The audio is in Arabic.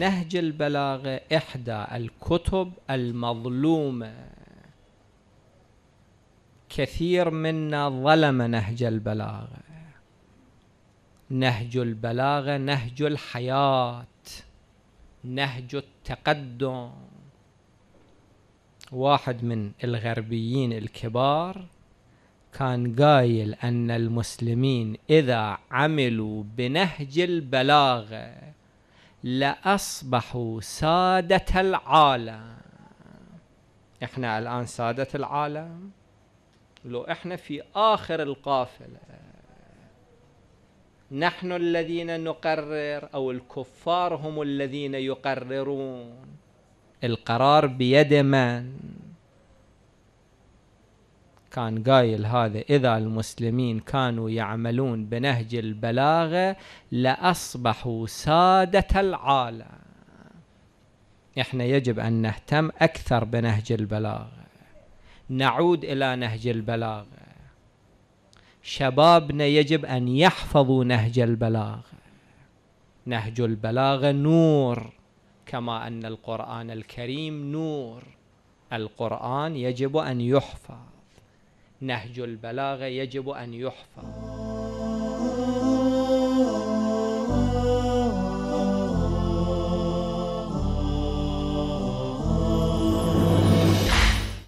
نهج البلاغة إحدى الكتب المظلومة كثير منا ظلم نهج البلاغة نهج البلاغة نهج الحياة نهج التقدم واحد من الغربيين الكبار كان قايل أن المسلمين إذا عملوا بنهج البلاغة لأصبحوا سادة العالم احنا الآن سادة العالم لو احنا في آخر القافلة نحن الذين نقرر أو الكفار هم الذين يقررون القرار بيد من كان قايل هذا إذا المسلمين كانوا يعملون بنهج البلاغة لأصبحوا سادة العالم إحنا يجب أن نهتم أكثر بنهج البلاغة نعود إلى نهج البلاغة شبابنا يجب أن يحفظوا نهج البلاغة نهج البلاغة نور كما أن القرآن الكريم نور القرآن يجب أن يحفظ نهج البلاغه يجب ان يحفظ